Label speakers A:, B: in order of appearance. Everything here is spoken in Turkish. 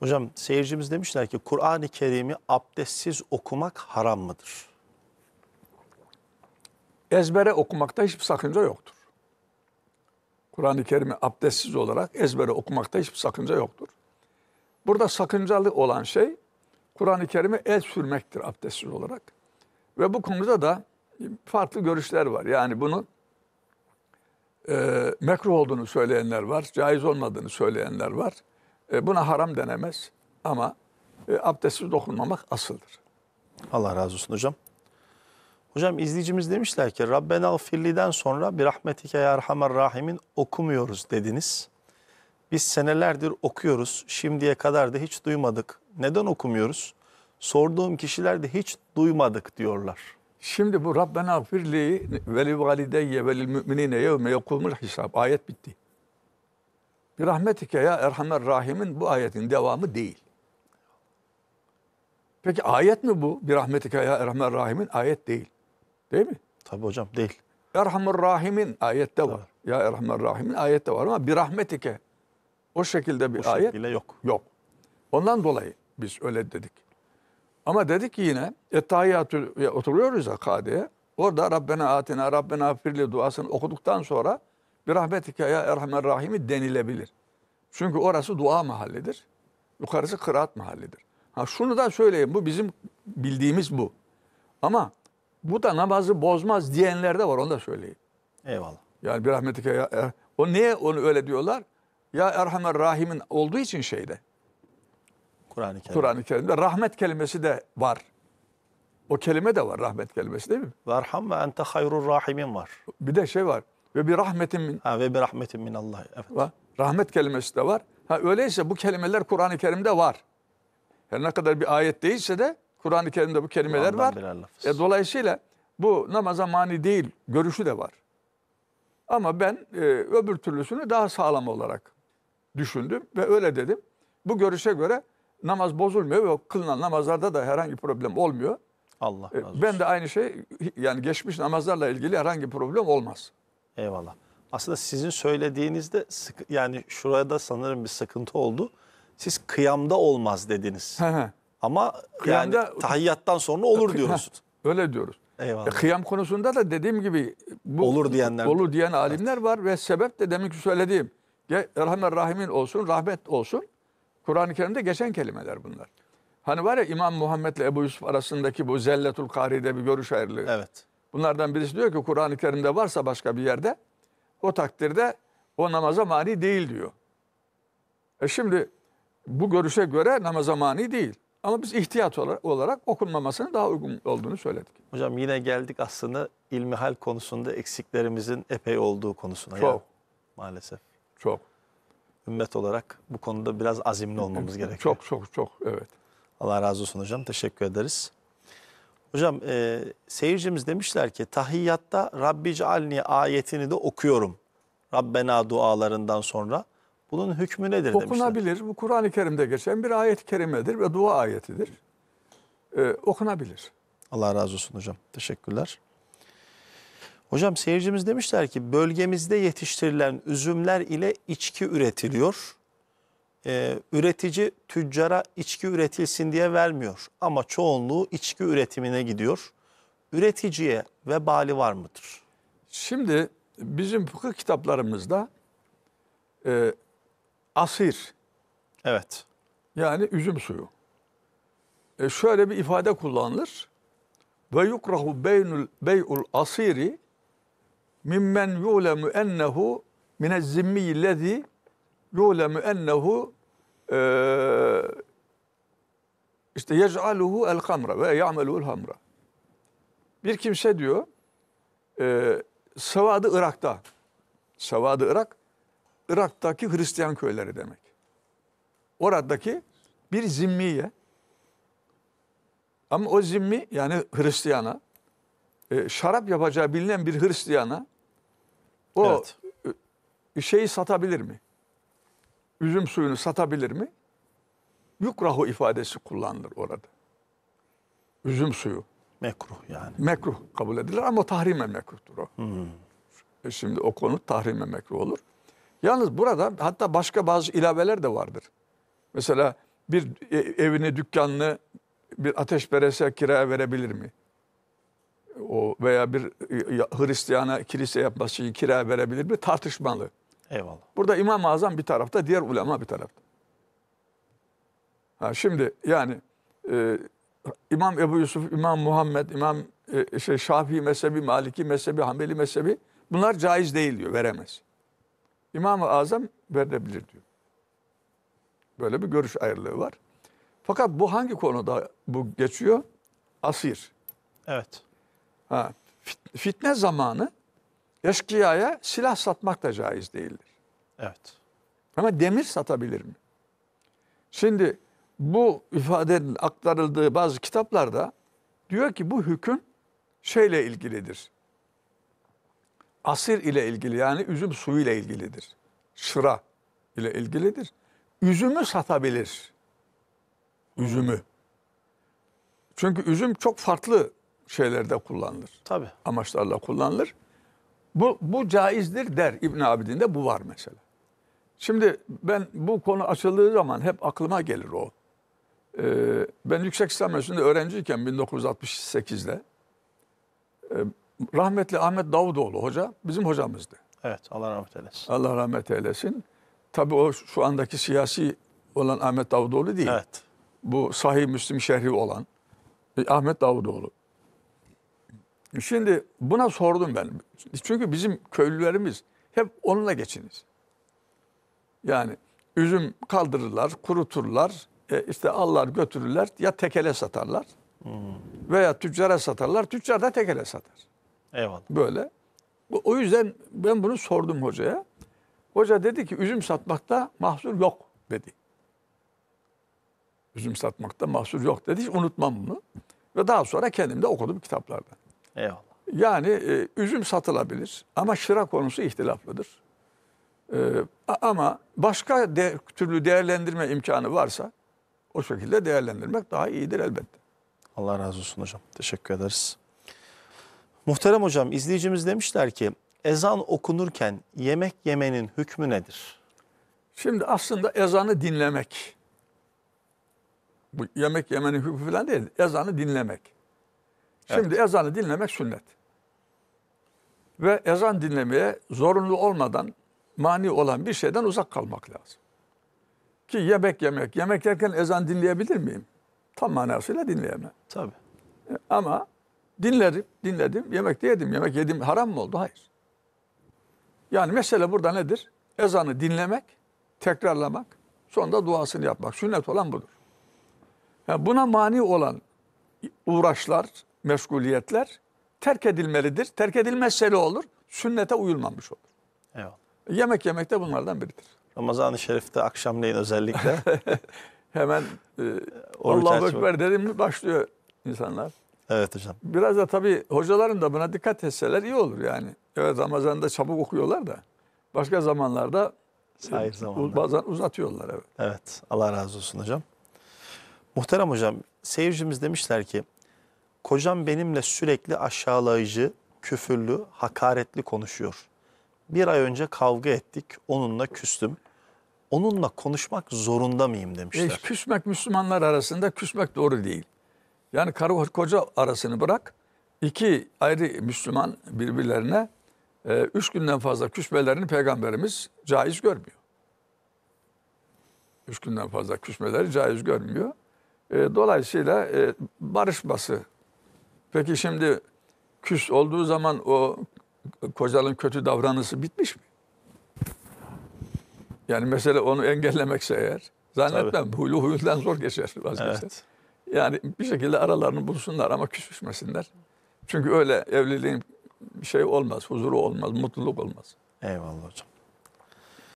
A: Hocam seyircimiz demişler ki Kur'an-ı Kerim'i abdestsiz okumak haram mıdır?
B: Ezbere okumakta hiçbir sakınca yoktur. Kur'an-ı Kerim'i abdestsiz olarak ezbere okumakta hiçbir sakınca yoktur. Burada sakıncalı olan şey Kur'an-ı Kerim'e el sürmektir abdestsiz olarak. Ve bu konuda da farklı görüşler var. Yani bunu e, mekruh olduğunu söyleyenler var, caiz olmadığını söyleyenler var. E, buna haram denemez ama e, abdestsiz dokunmamak asıldır. Allah razı olsun hocam.
A: Hocam izleyicimiz demişler ki Rabbena Firli'den sonra bir rahmetike ya erhamer rahimin okumuyoruz dediniz. Biz senelerdir okuyoruz. Şimdiye kadar da hiç duymadık. Neden okumuyoruz? Sorduğum kişiler de hiç duymadık
B: diyorlar. Şimdi bu Rabbena Firli ve li valideyye ve lil müminine yevme yekumul hisab ayet bitti. Rahmetike ya Erhamer Rahim'in bu ayetin devamı değil. Peki ayet mi bu? Bir rahmetike ya Erhamer Rahim'in ayet değil. Değil mi? Tabii hocam değil. Erhamer Rahim'in ayette var. Ya Erhamer Rahim'in ayette var ama bir rahmetike o şekilde bir o ayet şekilde yok. Yok. Ondan dolayı biz öyle dedik. Ama dedik ki yine ettahiyyatü oturuyoruz ya kadiye. Orada Rabbena atina Rabbena firli duasını okuduktan sonra bir rahmetike ya Erhamer Rahim'i denilebilir. Çünkü orası dua mahallidir. Yukarısı kıraat mahallidir. Ha şunu da söyleyeyim. Bu bizim bildiğimiz bu. Ama bu da namazı bozmaz diyenler de var. Onu da söyleyeyim. Eyvallah. Yani bir rahmetike ya, er, o niye onu öyle diyorlar? Ya Erhamer Rahim'in olduğu için şeyde. Kur'an-ı Kerim. Kur'an-ı Kerim'de rahmet kelimesi de var. O kelime de var rahmet kelimesi değil mi? Verham ve ente hayrur rahimin var. Bir de şey var. Ve bir rahmetin min. Ha, ve bir rahmetin min Allah. Evet. Var. Rahmet kelimesi de var. Ha öyleyse bu kelimeler Kur'an-ı Kerim'de var. Her ne kadar bir ayet değilse de Kur'an-ı Kerim'de bu kelimeler var. E, dolayısıyla bu namaza mani değil görüşü de var. Ama ben e, öbür türlüsünü daha sağlam olarak düşündüm ve öyle dedim. Bu görüşe göre namaz bozulmuyor ve kılınan namazlarda da herhangi problem olmuyor. Allah e, razı olsun. Ben de aynı şey yani geçmiş namazlarla ilgili herhangi problem olmaz. Eyvallah
A: aslında sizin söylediğinizde sıkı, yani da sanırım bir sıkıntı oldu. Siz
B: kıyamda olmaz dediniz. Ama kıyamda, yani tahiyyattan sonra olur diyorsunuz. Öyle diyoruz. Eyvallah. E, kıyam konusunda da dediğim gibi bu olur diyenler olur diyen alimler evet. var ve sebep de demin ki söylediğim. Rahmet rahimin olsun, rahmet olsun. Kur'an-ı Kerim'de geçen kelimeler bunlar. Hani var ya İmam Muhammed ile Ebu Yusuf arasındaki bu zelletul karide bir görüş ayrılığı. Evet. Bunlardan birisi diyor ki Kur'an-ı Kerim'de varsa başka bir yerde o takdirde o namaza mani değil diyor. E şimdi bu görüşe göre namaza mani değil. Ama biz ihtiyat olarak okunmamasının daha uygun olduğunu söyledik. Hocam yine geldik aslında ilmihal konusunda eksiklerimizin epey olduğu konusuna. Çok. Yani,
A: maalesef. Çok. Ümmet olarak bu konuda biraz azimli olmamız gerekiyor. Çok çok çok evet. Allah razı olsun hocam. Teşekkür ederiz. Hocam e, seyircimiz demişler ki tahiyyatta Rabbi cealni ayetini de okuyorum.
B: Rabbena dualarından sonra. Bunun hükmü nedir Okunabilir. demişler. Okunabilir. Bu Kur'an-ı Kerim'de geçen bir ayet-i kerimedir ve dua ayetidir. Ee, okunabilir. Allah razı
A: olsun hocam. Teşekkürler. Hocam seyircimiz demişler ki bölgemizde yetiştirilen üzümler ile içki üretiliyor e, üretici tüccara içki üretilsin diye vermiyor ama çoğunluğu içki üretimine gidiyor.
B: Üreticiye vebali var mıdır? Şimdi bizim fıkıh kitaplarımızda e, asir evet yani üzüm suyu e, şöyle bir ifade kullanılır. Ve yukrahu beynul bey'ul asiri mimmen yu'lemu ennehu minez zimmiyillezî yu'lemu ennehu e, işte yec'aluhu el hamra ve ya'meluhul hamra. Bir kimse şey diyor e, Savadı Irak'ta. Savadı Irak, Irak'taki Hristiyan köyleri demek. Oradaki bir zimmiye ama o zimmi yani Hristiyana e, şarap yapacağı bilinen bir Hristiyana o evet. E, şeyi satabilir mi? üzüm suyunu satabilir mi? Yukrahu ifadesi kullanılır orada. Üzüm suyu. Mekruh yani. Mekruh kabul edilir ama tahrimen mekruhtur o. Hmm. E şimdi o konu tahrimen mekruh olur. Yalnız burada hatta başka bazı ilaveler de vardır. Mesela bir e, evini, dükkanını bir ateşperese kiraya verebilir mi? O veya bir e, Hristiyana kilise yapması için kiraya verebilir mi? Tartışmalı. Eyvallah. Burada İmam-ı Azam bir tarafta, diğer ulema bir tarafta. Ha, şimdi yani e, İmam Ebu Yusuf, İmam Muhammed, İmam e, şey, Şafii mezhebi, Maliki mezhebi, Hanbeli mezhebi bunlar caiz değil diyor, veremez. İmam-ı Azam verebilir diyor. Böyle bir görüş ayrılığı var. Fakat bu hangi konuda bu geçiyor? Asir. Evet. Ha, fitne zamanı Eşkıya'ya silah satmak da caiz değildir. Evet. Ama demir satabilir mi? Şimdi bu ifadenin aktarıldığı bazı kitaplarda diyor ki bu hüküm şeyle ilgilidir. Asir ile ilgili yani üzüm suyu ile ilgilidir. Şıra ile ilgilidir. Üzümü satabilir. Üzümü. Çünkü üzüm çok farklı şeylerde kullanılır. Tabii. Amaçlarla kullanılır. Bu, bu caizdir der İbn Abidin'de bu var mesela. Şimdi ben bu konu açıldığı zaman hep aklıma gelir o. Ee, ben Yüksek İslam Enstitüsü'nde öğrenciyken 1968'de e, rahmetli Ahmet Davutoğlu hoca bizim hocamızdı. Evet Allah rahmet eylesin. Allah rahmet eylesin. Tabii o şu andaki siyasi olan Ahmet Davutoğlu değil. Evet. Bu Sahih Müslim şehri olan e, Ahmet Davutoğlu. Şimdi buna sordum ben. Çünkü bizim köylülerimiz hep onunla geçiniz Yani üzüm kaldırırlar, kuruturlar, e, işte allar götürürler ya tekele satarlar veya tüccara satarlar. Tüccar da tekele satar.
A: Eyvallah. Böyle.
B: O yüzden ben bunu sordum hocaya. Hoca dedi ki üzüm satmakta mahsur yok dedi. Üzüm satmakta mahsur yok dedi. Hiç unutmam bunu. Ve daha sonra kendim de okudum kitaplarda. Eyvallah. Yani e, üzüm satılabilir ama şıra konusu ihtilaflıdır. E, ama başka de, türlü değerlendirme imkanı varsa o şekilde değerlendirmek daha iyidir elbette.
A: Allah razı olsun hocam. Teşekkür ederiz. Muhterem hocam izleyicimiz demişler ki ezan okunurken yemek
B: yemenin hükmü nedir? Şimdi aslında ezanı dinlemek. Bu yemek yemenin hükmü falan değil. Ezanı dinlemek. Şimdi evet. ezanı dinlemek sünnet. Ve ezan dinlemeye zorunlu olmadan mani olan bir şeyden uzak kalmak lazım. Ki yemek yemek. Yemek yerken ezan dinleyebilir miyim? Tam manasıyla dinleyemem. Tabii. E, ama dinlerim, dinledim, yemek de yedim. Yemek yedim haram mı oldu? Hayır. Yani mesele burada nedir? Ezanı dinlemek, tekrarlamak, sonra duasını yapmak. Sünnet olan budur. Yani buna mani olan uğraşlar, meşguliyetler terk edilmelidir. Terk edilmezse ne olur? Sünnete uyulmamış olur. Evet. Yemek yemek de bunlardan biridir. Ramazan-ı Şerif'te akşamleyin özellikle. Hemen e, Allahu Ekber dedim başlıyor insanlar. Evet hocam. Biraz da tabii hocaların da buna dikkat etseler iyi olur yani. Evet Ramazan'da çabuk okuyorlar da başka zamanlarda e, Hayır, zamanlar. bazen uzatıyorlar. Evet.
A: evet Allah razı olsun hocam. Muhterem hocam seyircimiz demişler ki Kocam benimle sürekli aşağılayıcı, küfürlü, hakaretli konuşuyor. Bir ay önce kavga ettik, onunla küstüm. Onunla konuşmak zorunda mıyım demişler. E,
B: küsmek Müslümanlar arasında küsmek doğru değil. Yani karı koca arasını bırak. İki ayrı Müslüman birbirlerine e, üç günden fazla küsmelerini peygamberimiz caiz görmüyor. Üç günden fazla küsmeleri caiz görmüyor. E, dolayısıyla e, barışması Peki şimdi küs olduğu zaman o kocanın kötü davranışı bitmiş mi? Yani mesele onu engellemekse eğer zannetmem. Tabii. Huylu huyundan zor geçer vazgeçer. Evet. Yani bir şekilde aralarını bulsunlar ama küsüşmesinler. Çünkü öyle evliliğin şey olmaz, huzuru olmaz, mutluluk olmaz. Eyvallah
A: hocam.